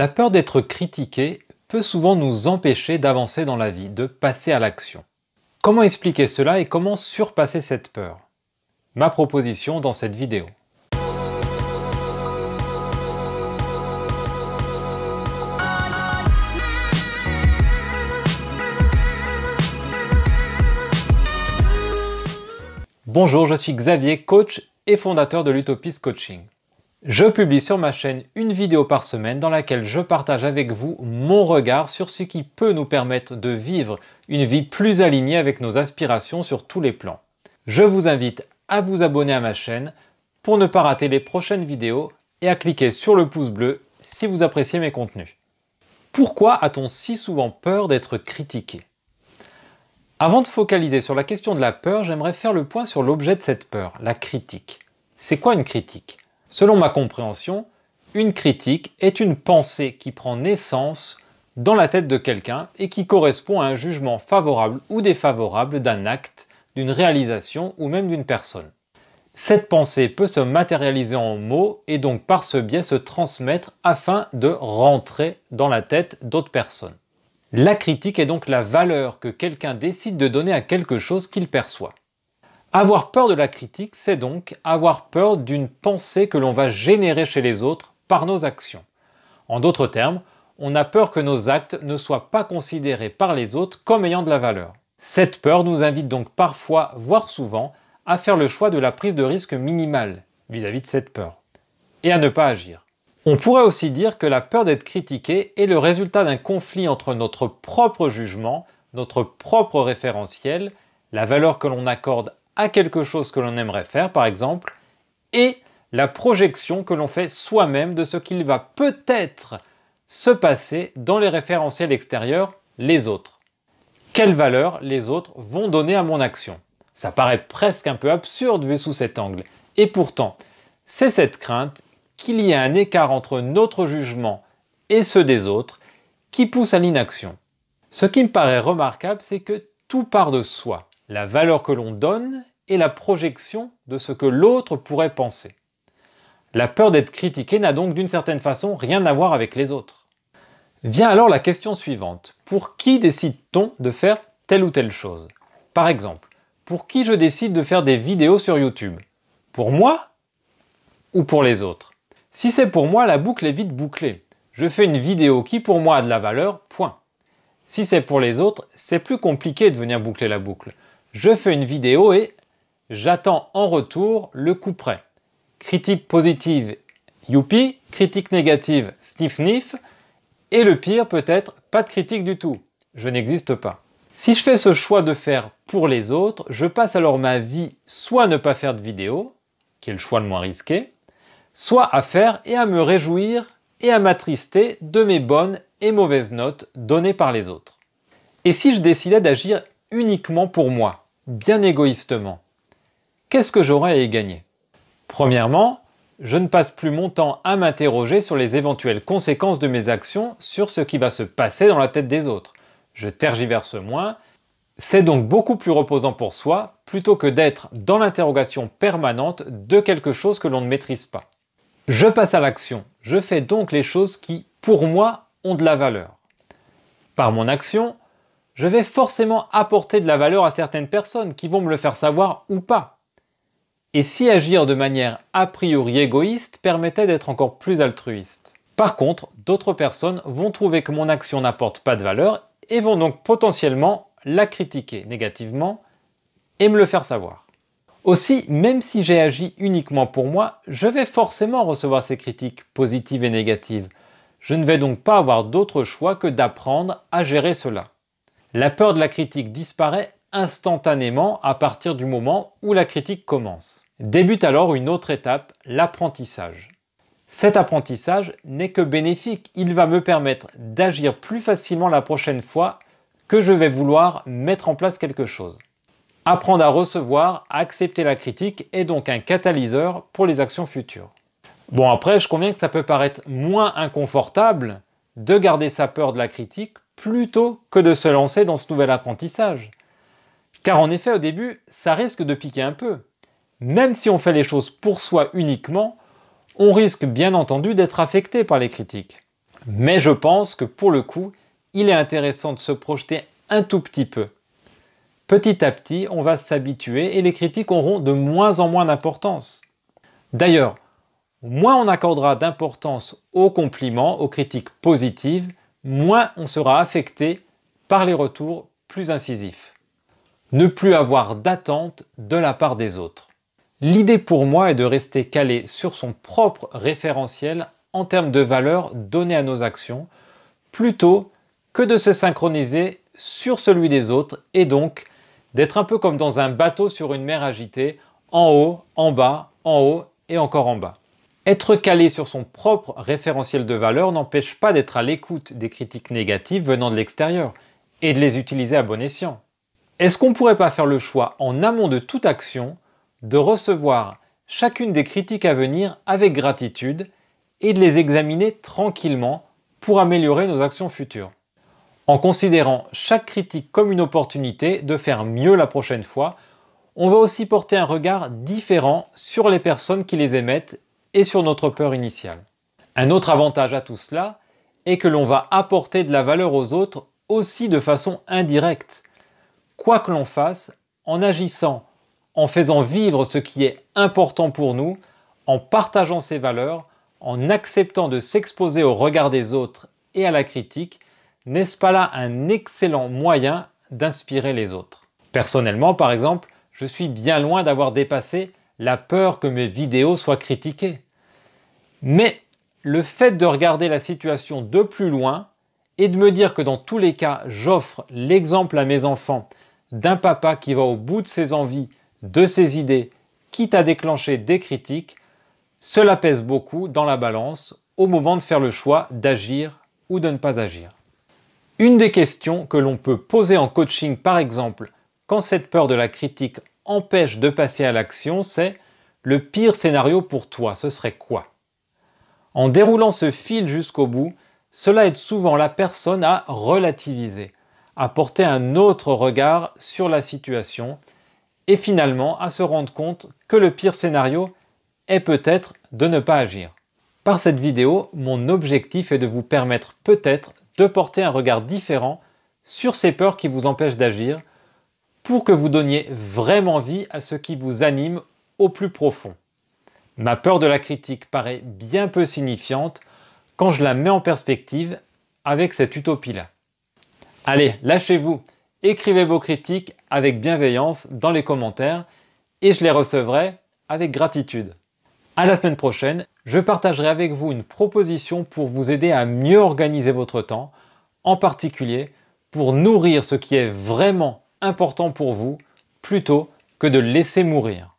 La peur d'être critiqué peut souvent nous empêcher d'avancer dans la vie, de passer à l'action. Comment expliquer cela et comment surpasser cette peur Ma proposition dans cette vidéo. Bonjour, je suis Xavier, coach et fondateur de L'Utopie Coaching. Je publie sur ma chaîne une vidéo par semaine dans laquelle je partage avec vous mon regard sur ce qui peut nous permettre de vivre une vie plus alignée avec nos aspirations sur tous les plans. Je vous invite à vous abonner à ma chaîne pour ne pas rater les prochaines vidéos et à cliquer sur le pouce bleu si vous appréciez mes contenus. Pourquoi a-t-on si souvent peur d'être critiqué Avant de focaliser sur la question de la peur, j'aimerais faire le point sur l'objet de cette peur, la critique. C'est quoi une critique Selon ma compréhension, une critique est une pensée qui prend naissance dans la tête de quelqu'un et qui correspond à un jugement favorable ou défavorable d'un acte, d'une réalisation ou même d'une personne. Cette pensée peut se matérialiser en mots et donc par ce biais se transmettre afin de rentrer dans la tête d'autres personnes. La critique est donc la valeur que quelqu'un décide de donner à quelque chose qu'il perçoit. Avoir peur de la critique, c'est donc avoir peur d'une pensée que l'on va générer chez les autres par nos actions. En d'autres termes, on a peur que nos actes ne soient pas considérés par les autres comme ayant de la valeur. Cette peur nous invite donc parfois, voire souvent, à faire le choix de la prise de risque minimale vis-à-vis de cette peur, et à ne pas agir. On pourrait aussi dire que la peur d'être critiqué est le résultat d'un conflit entre notre propre jugement, notre propre référentiel, la valeur que l'on accorde à quelque chose que l'on aimerait faire par exemple, et la projection que l'on fait soi-même de ce qu'il va peut-être se passer dans les référentiels extérieurs, les autres. Quelle valeur les autres vont donner à mon action Ça paraît presque un peu absurde vu sous cet angle, et pourtant, c'est cette crainte qu'il y ait un écart entre notre jugement et ceux des autres qui pousse à l'inaction. Ce qui me paraît remarquable, c'est que tout part de soi. La valeur que l'on donne et la projection de ce que l'autre pourrait penser. La peur d'être critiqué n'a donc d'une certaine façon rien à voir avec les autres. Vient alors la question suivante. Pour qui décide-t-on de faire telle ou telle chose Par exemple, pour qui je décide de faire des vidéos sur YouTube Pour moi ou pour les autres Si c'est pour moi, la boucle est vite bouclée. Je fais une vidéo qui pour moi a de la valeur, point. Si c'est pour les autres, c'est plus compliqué de venir boucler la boucle. Je fais une vidéo et J'attends en retour le coup près. Critique positive, youpi. Critique négative, sniff sniff. Et le pire peut-être, pas de critique du tout. Je n'existe pas. Si je fais ce choix de faire pour les autres, je passe alors ma vie soit à ne pas faire de vidéo, qui est le choix le moins risqué, soit à faire et à me réjouir et à m'attrister de mes bonnes et mauvaises notes données par les autres. Et si je décidais d'agir uniquement pour moi, bien égoïstement, qu'est-ce que j'aurais à y gagner Premièrement, je ne passe plus mon temps à m'interroger sur les éventuelles conséquences de mes actions sur ce qui va se passer dans la tête des autres. Je tergiverse moins. C'est donc beaucoup plus reposant pour soi plutôt que d'être dans l'interrogation permanente de quelque chose que l'on ne maîtrise pas. Je passe à l'action. Je fais donc les choses qui, pour moi, ont de la valeur. Par mon action, je vais forcément apporter de la valeur à certaines personnes qui vont me le faire savoir ou pas et si agir de manière a priori égoïste permettait d'être encore plus altruiste. Par contre, d'autres personnes vont trouver que mon action n'apporte pas de valeur et vont donc potentiellement la critiquer négativement et me le faire savoir. Aussi, même si j'ai agi uniquement pour moi, je vais forcément recevoir ces critiques positives et négatives. Je ne vais donc pas avoir d'autre choix que d'apprendre à gérer cela. La peur de la critique disparaît instantanément à partir du moment où la critique commence. Débute alors une autre étape, l'apprentissage. Cet apprentissage n'est que bénéfique, il va me permettre d'agir plus facilement la prochaine fois que je vais vouloir mettre en place quelque chose. Apprendre à recevoir, accepter la critique est donc un catalyseur pour les actions futures. Bon après, je conviens que ça peut paraître moins inconfortable de garder sa peur de la critique plutôt que de se lancer dans ce nouvel apprentissage. Car en effet, au début, ça risque de piquer un peu. Même si on fait les choses pour soi uniquement, on risque bien entendu d'être affecté par les critiques. Mais je pense que pour le coup, il est intéressant de se projeter un tout petit peu. Petit à petit, on va s'habituer et les critiques auront de moins en moins d'importance. D'ailleurs, moins on accordera d'importance aux compliments, aux critiques positives, moins on sera affecté par les retours plus incisifs ne plus avoir d'attente de la part des autres. L'idée pour moi est de rester calé sur son propre référentiel en termes de valeur donnée à nos actions, plutôt que de se synchroniser sur celui des autres et donc d'être un peu comme dans un bateau sur une mer agitée, en haut, en bas, en haut et encore en bas. Être calé sur son propre référentiel de valeur n'empêche pas d'être à l'écoute des critiques négatives venant de l'extérieur et de les utiliser à bon escient. Est-ce qu'on pourrait pas faire le choix en amont de toute action de recevoir chacune des critiques à venir avec gratitude et de les examiner tranquillement pour améliorer nos actions futures En considérant chaque critique comme une opportunité de faire mieux la prochaine fois, on va aussi porter un regard différent sur les personnes qui les émettent et sur notre peur initiale. Un autre avantage à tout cela est que l'on va apporter de la valeur aux autres aussi de façon indirecte quoi que l'on fasse, en agissant, en faisant vivre ce qui est important pour nous, en partageant ses valeurs, en acceptant de s'exposer au regard des autres et à la critique, n'est-ce pas là un excellent moyen d'inspirer les autres Personnellement, par exemple, je suis bien loin d'avoir dépassé la peur que mes vidéos soient critiquées. Mais le fait de regarder la situation de plus loin et de me dire que dans tous les cas, j'offre l'exemple à mes enfants d'un papa qui va au bout de ses envies, de ses idées, quitte à déclencher des critiques, cela pèse beaucoup dans la balance au moment de faire le choix d'agir ou de ne pas agir. Une des questions que l'on peut poser en coaching par exemple quand cette peur de la critique empêche de passer à l'action, c'est le pire scénario pour toi, ce serait quoi En déroulant ce fil jusqu'au bout, cela aide souvent la personne à relativiser, à porter un autre regard sur la situation et finalement à se rendre compte que le pire scénario est peut-être de ne pas agir. Par cette vidéo, mon objectif est de vous permettre peut-être de porter un regard différent sur ces peurs qui vous empêchent d'agir pour que vous donniez vraiment vie à ce qui vous anime au plus profond. Ma peur de la critique paraît bien peu signifiante quand je la mets en perspective avec cette utopie-là. Allez, lâchez-vous, écrivez vos critiques avec bienveillance dans les commentaires et je les recevrai avec gratitude. À la semaine prochaine, je partagerai avec vous une proposition pour vous aider à mieux organiser votre temps, en particulier pour nourrir ce qui est vraiment important pour vous plutôt que de laisser mourir.